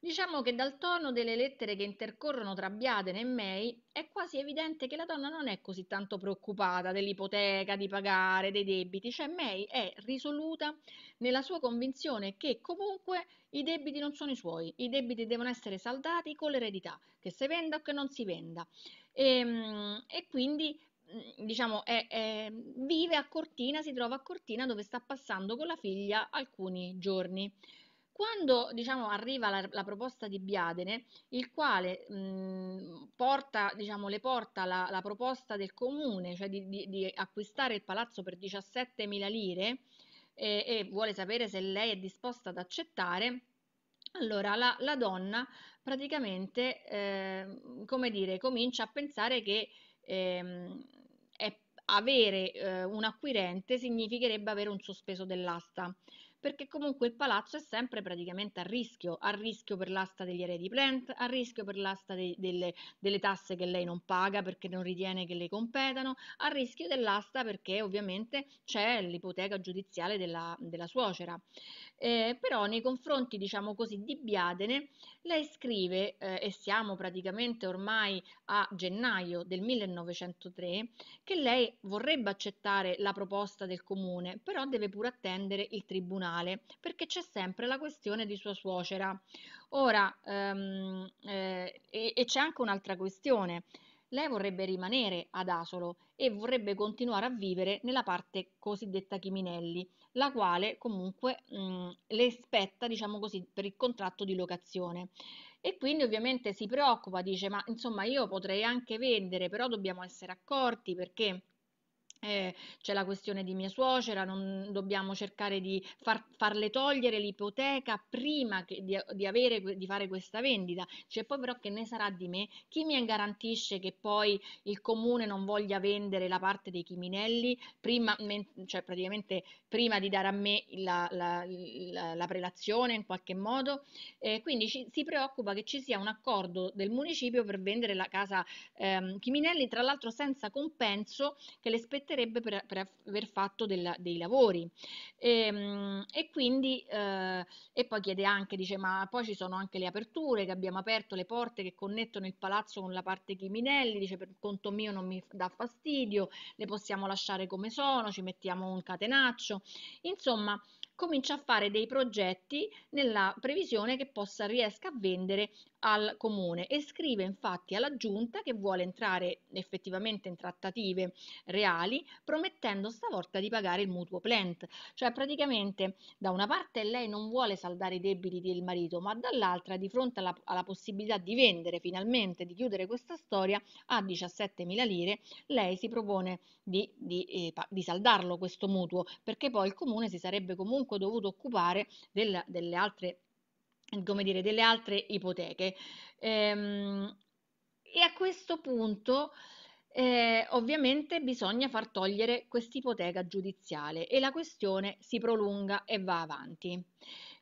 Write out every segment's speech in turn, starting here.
Diciamo che dal tono delle lettere che intercorrono tra Biaden e May è quasi evidente che la donna non è così tanto preoccupata dell'ipoteca, di pagare, dei debiti, cioè May è risoluta nella sua convinzione che comunque i debiti non sono i suoi, i debiti devono essere saldati con l'eredità, che si venda o che non si venda. E, ehm, e quindi mm, diciamo, è, è, vive a Cortina, si trova a Cortina dove sta passando con la figlia alcuni giorni. Quando diciamo, arriva la, la, proposta di Biadene, il quale mh, mhmm, porta, diciamo, le porta la, la, proposta del comune, cioè di, di, di acquistare il palazzo per 17.000 lire eh, e vuole sapere se lei è disposta ad accettare, allora la, la donna praticamente, eh, come dire, comincia a pensare che eh, è, avere eh, un acquirente significherebbe avere un sospeso dell'asta perché comunque il palazzo è sempre praticamente a rischio, a rischio per l'asta degli eredi Plant, a rischio per l'asta de delle, delle tasse che lei non paga perché non ritiene che le competano, a rischio dell'asta perché ovviamente c'è l'ipoteca giudiziale della, della suocera. Eh, però nei confronti, diciamo così, di Biadene, lei scrive, eh, e siamo praticamente ormai a gennaio del 1903, che lei vorrebbe accettare la proposta del comune, però deve pure attendere il tribunale nazionale perché c'è sempre la questione di sua suocera. Ora, ehm, eh, e, e c'è anche un'altra questione. Lei vorrebbe rimanere ad Asolo e vorrebbe continuare a vivere nella parte cosiddetta Chiminelli, la quale comunque mh, le spetta, diciamo così, per il contratto di locazione. E quindi ovviamente si preoccupa, dice, ma insomma io potrei anche vendere, però dobbiamo essere accorti perché eh, c'è la questione di mia suocera, non dobbiamo cercare di far, farle togliere l'ipoteca prima che, di, di, avere, di, fare questa vendita. C'è poi però che ne sarà di me? Chi mi garantisce che poi il comune non voglia vendere la parte dei chiminelli prima, cioè praticamente prima di dare a me la, la, la, la prelazione in qualche modo? Eh, quindi ci, si preoccupa che ci sia un accordo del municipio per vendere la casa ehm, Chiminelli, tra l'altro senza compenso che le spettacolari aspetterebbe per, per aver fatto della, dei lavori. E, ehm, e quindi, eh, e poi chiede anche, dice, ma poi ci sono anche le aperture che abbiamo aperto, le porte che connettono il palazzo con la parte Chiminelli, dice, per conto mio non mi dà fastidio, le possiamo lasciare come sono, ci mettiamo un catenaccio. Insomma, comincia a fare dei progetti nella previsione che possa riesca a vendere al comune e scrive infatti alla giunta che vuole entrare effettivamente in trattative reali promettendo stavolta di pagare il mutuo plant cioè praticamente da una parte lei non vuole saldare i debiti del marito ma dall'altra di fronte alla, alla possibilità di vendere finalmente di chiudere questa storia a 17 mila lire lei si propone di, di, eh, di saldarlo questo mutuo perché poi il comune si sarebbe comunque dovuto occupare del, delle altre come dire, delle altre ipoteche. Ehm, e a questo punto eh, ovviamente bisogna far togliere quest'ipoteca giudiziale e la questione si prolunga e va avanti.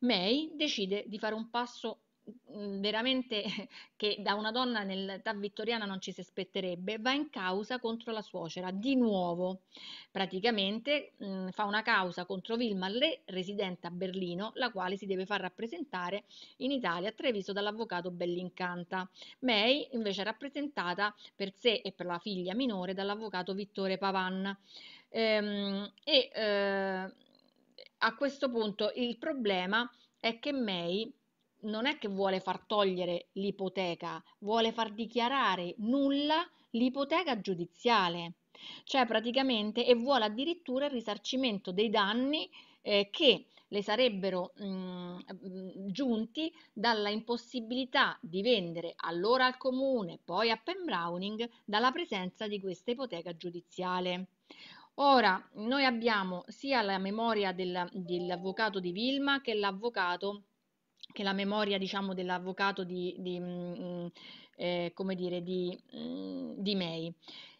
May decide di fare un passo Mhmm, veramente che da una donna nell'età vittoriana non ci si aspetterebbe, va in causa contro la suocera, di nuovo, praticamente mh, mhmm, fa una causa contro Vilma Le, residente a Berlino, la quale si deve far rappresentare in Italia a Treviso dall'avvocato Bellincanta. May invece è rappresentata per sé e per la figlia minore dall'avvocato Vittore Pavan. Ehm, e eh, a questo punto il problema è che May non è che vuole far togliere l'ipoteca, vuole far dichiarare nulla l'ipoteca giudiziale, cioè praticamente e vuole addirittura il risarcimento dei danni eh, che le sarebbero mh, mm, giunti dalla impossibilità di vendere allora al comune, poi a Pembrowning, dalla presenza di questa ipoteca giudiziale. Ora, noi abbiamo sia la memoria del, dell'avvocato di Vilma che l'avvocato che la memoria diciamo, dell'avvocato di, di, mh, mm, mm, eh, dire, di, mh, mm, di May.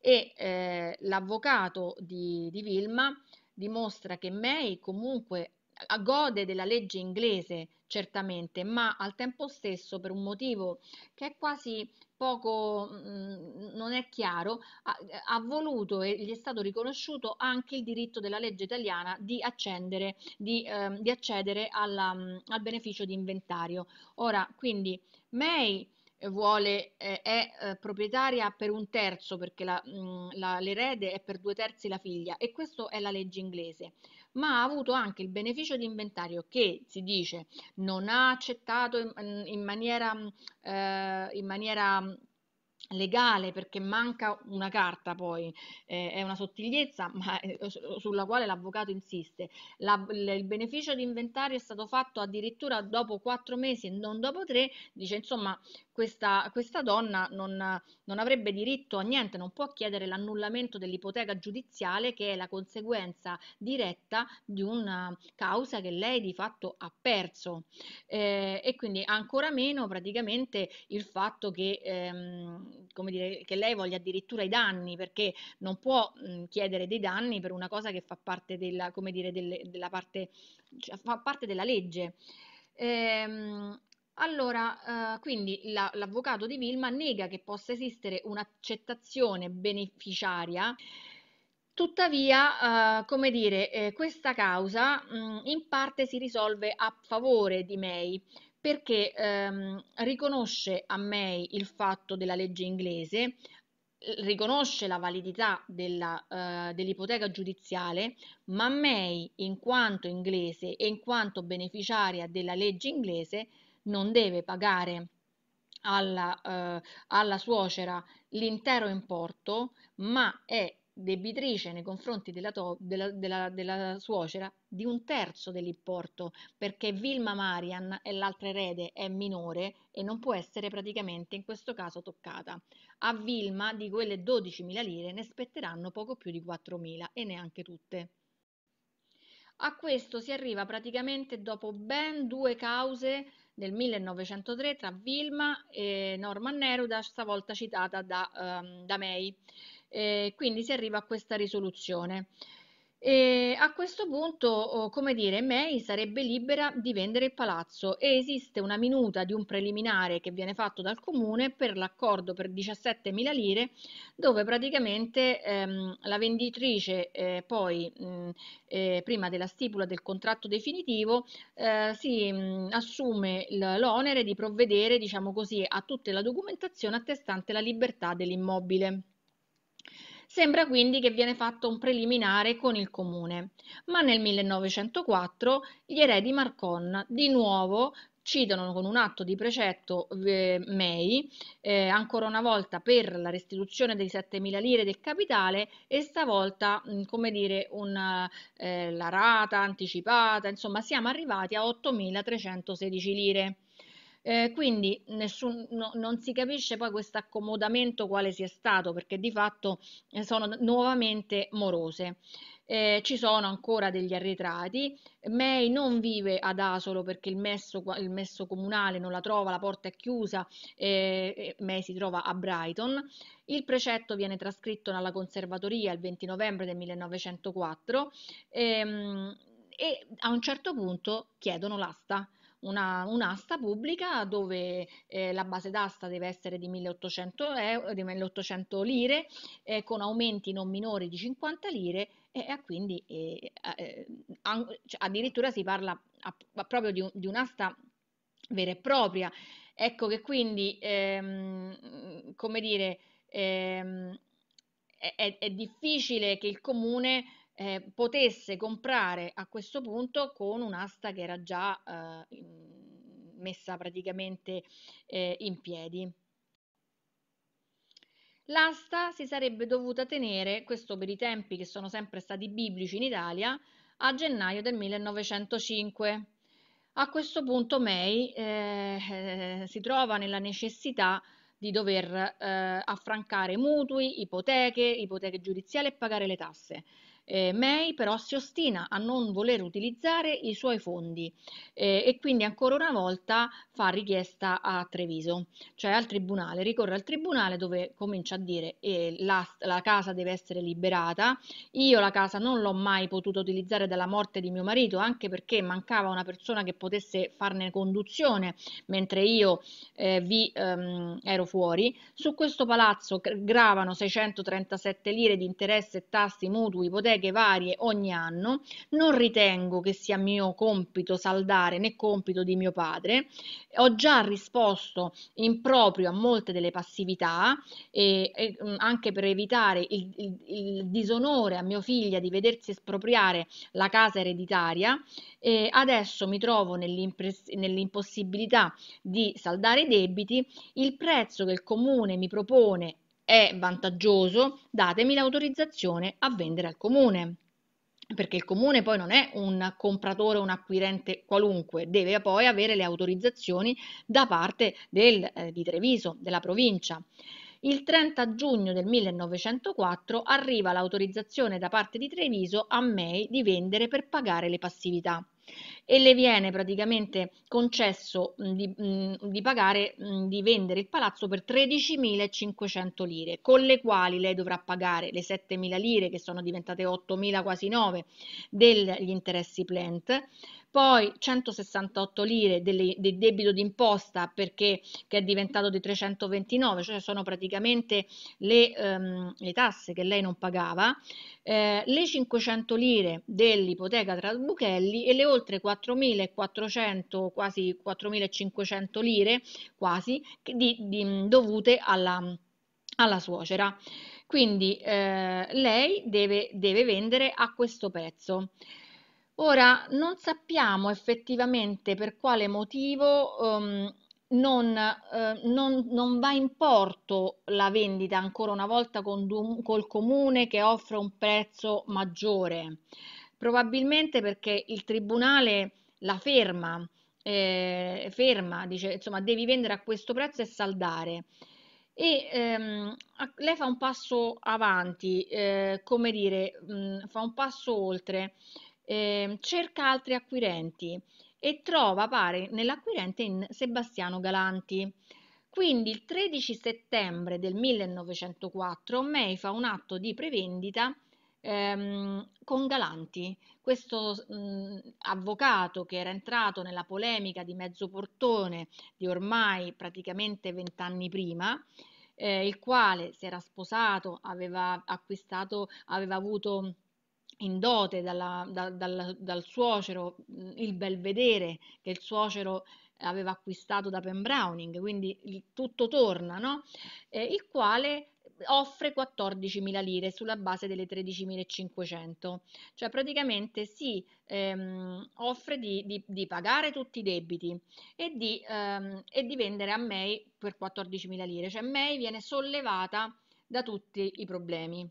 E eh, l'avvocato di, di Vilma dimostra che May comunque gode della legge inglese certamente, ma al tempo stesso per un motivo che è quasi poco, mh, mm, non è chiaro, ha, ha, voluto e gli è stato riconosciuto anche il diritto della legge italiana di, accendere, di, eh, di accedere alla, mm, al beneficio di inventario. Ora, quindi May vuole, eh, è eh, proprietaria per un terzo, perché la, mh, mm, la, l'erede è per due terzi la figlia, e questa è la legge inglese. Ma ha avuto anche il beneficio di inventario che, si dice, non ha accettato in, in maniera... Mm, eh, in maniera mm, legale perché manca una carta poi eh, è una sottigliezza ma, eh, sulla quale l'avvocato insiste La, il beneficio di inventario è stato fatto addirittura dopo quattro mesi e non dopo tre dice insomma questa, questa donna non, non, avrebbe diritto a niente non può chiedere l'annullamento dell'ipoteca giudiziale che è la conseguenza diretta di una causa che lei di fatto ha perso eh, e quindi ancora meno praticamente il fatto che ehm, Mhmm, come dire, che lei voglia addirittura i danni, perché non può mh, mhmm, chiedere dei danni per una cosa che fa parte della, come dire, delle, della parte, cioè, fa parte della legge. Ehm, allora, eh, quindi la, l'avvocato di Vilma nega che possa esistere un'accettazione beneficiaria. Tuttavia, eh, come dire, eh, questa causa mh, mhmm, in parte si risolve a favore di May, perché ehm, riconosce a May il fatto della legge inglese, riconosce la validità della, eh, dell'ipoteca giudiziale, ma May, in quanto inglese e in quanto beneficiaria della legge inglese, non deve pagare alla, eh, alla suocera l'intero importo, ma è debitrice nei confronti della, to- della, della, della, suocera di un terzo dell'importo, perché Vilma Marian e l'altra erede è minore e non può essere praticamente in questo caso toccata. A Vilma di quelle 12.000 lire ne spetteranno poco più di 4.000 e neanche tutte. A questo si arriva praticamente dopo ben due cause nel 1903 tra Vilma e Norman Neruda, stavolta citata da, um, da May eh, quindi si arriva a questa risoluzione. E a questo punto, oh, come dire, May sarebbe libera di vendere il palazzo e esiste una minuta di un preliminare che viene fatto dal comune per l'accordo per 17.000 lire, dove praticamente ehm, la venditrice eh, poi, mh, mm, eh, prima della stipula del contratto definitivo, eh, si mh, mm, assume l'onere di provvedere, diciamo così, a tutta la documentazione attestante la libertà dell'immobile. Sembra quindi che viene fatto un preliminare con il comune, ma nel 1904 gli eredi Marcon di nuovo citano con un atto di precetto eh, May, eh, ancora una volta per la restituzione dei 7.000 lire del capitale e stavolta, mh, mm, come dire, una, eh, la rata anticipata, insomma siamo arrivati a 8.316 lire. Eh, quindi nessun, no, non si capisce poi questo accomodamento quale sia stato, perché di fatto eh, sono nuovamente morose. Eh, ci sono ancora degli arretrati. May non vive ad Asolo perché il messo, il messo comunale non la trova, la porta è chiusa. Eh, eh, May si trova a Brighton. Il precetto viene trascritto nella conservatoria il 20 novembre del 1904 ehm, e a un certo punto chiedono l'asta una, un'asta pubblica dove eh, la base d'asta deve essere di 1800, euro, di 1800 lire eh, con aumenti non minori di 50 lire e, e quindi eh, eh an- cioè, addirittura si parla a, a proprio di, di un'asta vera e propria. Ecco che quindi, ehm, come dire, ehm, è, è, difficile che il comune eh, potesse comprare a questo punto con un'asta che era già eh, messa praticamente eh, in piedi. L'asta si sarebbe dovuta tenere, questo per i tempi che sono sempre stati biblici in Italia, a gennaio del 1905. A questo punto May eh, eh, si trova nella necessità di dover eh, affrancare mutui, ipoteche, ipoteche giudiziali e pagare le tasse. Eh, May però si ostina a non voler utilizzare i suoi fondi eh, e quindi ancora una volta fa richiesta a Treviso, cioè al tribunale, ricorre al tribunale dove comincia a dire eh, la, la casa deve essere liberata, io la casa non l'ho mai potuta utilizzare dalla morte di mio marito anche perché mancava una persona che potesse farne conduzione mentre io eh, vi ehm, ero fuori, su questo palazzo gravano 637 lire di interesse, tassi, mutui, ipoteci colleghe varie ogni anno, non ritengo che sia mio compito saldare né compito di mio padre, ho già risposto in proprio a molte delle passività, e, e mm, anche per evitare il, il, il, disonore a mio figlio di vedersi espropriare la casa ereditaria, e adesso mi trovo nell'impossibilità di saldare i debiti, il prezzo che il comune mi propone è vantaggioso, datemi l'autorizzazione a vendere al comune. Perché il comune poi non è un compratore, un acquirente qualunque, deve poi avere le autorizzazioni da parte del, eh, di Treviso, della provincia. Il 30 giugno del 1904 arriva l'autorizzazione da parte di Treviso a May di vendere per pagare le passività e le viene praticamente concesso di, di pagare, di vendere il palazzo per 13.500 lire, con le quali lei dovrà pagare le 7.000 lire che sono diventate 8.000 quasi 9 degli interessi plant, poi 168 lire del, del debito d'imposta perché che è diventato di 329, cioè sono praticamente le, ehm, le tasse che lei non pagava, eh, le 500 lire dell'ipoteca Trabuchelli e le oltre 4.000 4.400, quasi 4.500 lire, quasi, di, di, dovute alla, alla suocera. Quindi eh, lei deve, deve vendere a questo prezzo. Ora, non sappiamo effettivamente per quale motivo um, non, eh, non, non, va in porto la vendita ancora una volta con, col comune che offre un prezzo maggiore probabilmente perché il tribunale la ferma, eh, ferma, dice insomma devi vendere a questo prezzo e saldare. E ehm, lei fa un passo avanti, eh, come dire, mh, mm, fa un passo oltre, eh, cerca altri acquirenti e trova, pare, nell'acquirente in Sebastiano Galanti. Quindi il 13 settembre del 1904 May fa un atto di prevendita ehm, con Galanti, questo mh, mhmm, avvocato che era entrato nella polemica di Mezzo Portone di ormai praticamente vent'anni prima, eh, il quale si era sposato, aveva acquistato, aveva avuto in dote dalla, da, dal, dal, suocero mhmm, il belvedere che il suocero aveva acquistato da Pen Browning, quindi il, tutto torna, no? eh, il quale offre 14.000 lire sulla base delle 13.500, cioè praticamente si ehm, offre di, di, di, pagare tutti i debiti e di, ehm, e di vendere a May per 14.000 lire, cioè May viene sollevata da tutti i problemi.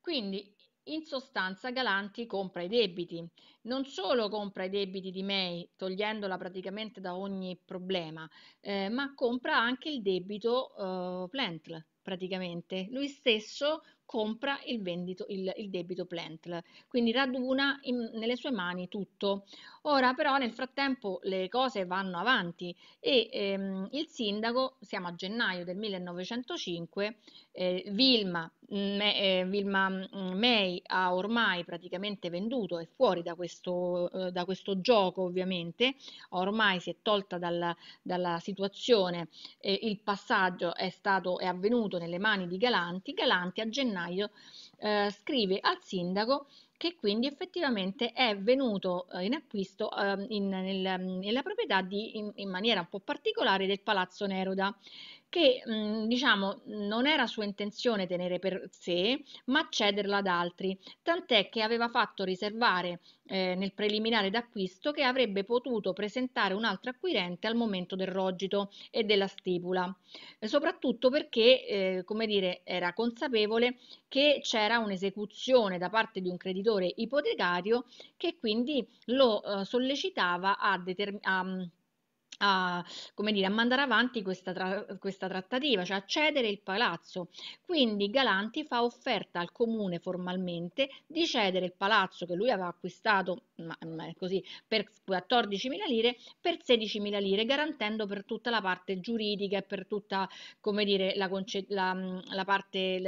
Quindi in sostanza Galanti compra i debiti, non solo compra i debiti di May, togliendola praticamente da ogni problema, eh, ma compra anche il debito eh, Plantl, praticamente. Lui stesso compra il, vendito, il, il debito Plantl, quindi raduna in, nelle sue mani tutto. Ora però nel frattempo le cose vanno avanti e ehm, il sindaco, siamo a gennaio del 1905, eh, Vilma, mm, me, eh, Vilma mm, May ha ormai praticamente venduto, è fuori da questo, eh, da questo gioco ovviamente, ormai si è tolta dalla, dalla situazione, eh, il passaggio è, stato, è avvenuto nelle mani di Galanti, Galanti a gennaio eh, scrive al sindaco che quindi effettivamente è venuto eh, in acquisto ehm, in, nel, nella proprietà di, in, in, maniera un po' particolare del Palazzo Neruda che mhmm, diciamo non era sua intenzione tenere per sé, ma cederla ad altri, tant'è che aveva fatto riservare eh, nel preliminare d'acquisto che avrebbe potuto presentare un altro acquirente al momento del rogito e della stipula, eh, soprattutto perché, eh, come dire, era consapevole che c'era un'esecuzione da parte di un creditore ipotecario che quindi lo eh, sollecitava a determinare mhmm, a, come dire, a mandare avanti questa, tra questa trattativa, cioè a cedere il palazzo. Quindi Galanti fa offerta al comune formalmente di cedere il palazzo che lui aveva acquistato ma, ma così, per 14.000 lire per 16.000 lire, garantendo per tutta la parte giuridica e per tutta come dire, la, la, la, parte,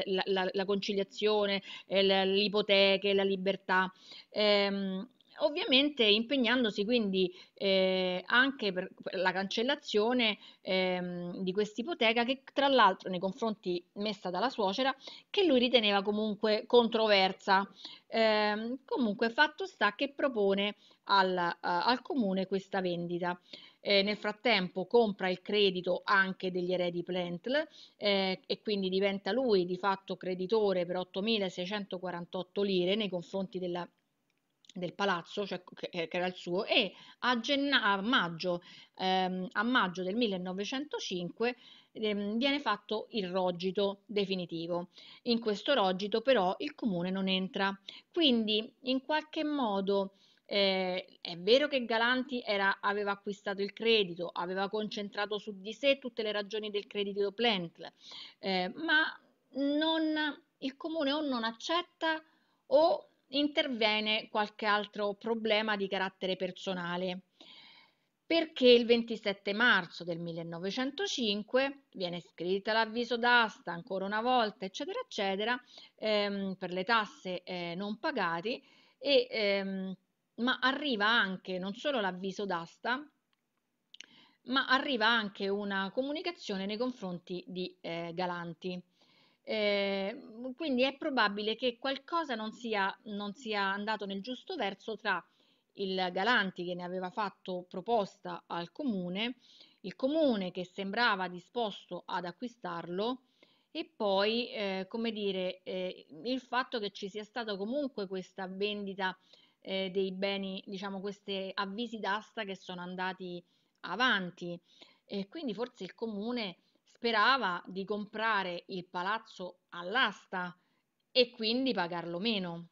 la conciliazione, eh, le ipoteche, la libertà. Eh, ovviamente impegnandosi quindi eh, anche per la cancellazione ehm, di questa ipoteca che tra l'altro nei confronti messa dalla suocera che lui riteneva comunque controversa. Eh, comunque fatto sta che propone al, uh, al comune questa vendita. Eh, nel frattempo compra il credito anche degli eredi Plentl eh, e quindi diventa lui di fatto creditore per 8.648 lire nei confronti della del palazzo, cioè, eh, che, era il suo, e a, genna- a, maggio, ehm, a maggio, del 1905 ehm, viene fatto il rogito definitivo. In questo rogito però il comune non entra, quindi in qualche modo eh, è vero che Galanti era, aveva acquistato il credito, aveva concentrato su di sé tutte le ragioni del credito Plentl, eh, ma non, il comune o non accetta o interviene qualche altro problema di carattere personale. Perché il 27 marzo del 1905 viene scritto l'avviso d'asta ancora una volta, eccetera, eccetera, ehm, per le tasse eh, non pagate, ehm, ma arriva anche non solo l'avviso d'asta, ma arriva anche una comunicazione nei confronti di eh, Galanti. Eh, quindi è probabile che qualcosa non sia, non sia andato nel giusto verso tra il Galanti che ne aveva fatto proposta al comune, il comune che sembrava disposto ad acquistarlo e poi, eh, come dire, eh, il fatto che ci sia stata comunque questa vendita eh, dei beni, diciamo, questi avvisi d'asta che sono andati avanti. E quindi forse il comune sperava di comprare il palazzo all'asta e quindi pagarlo meno.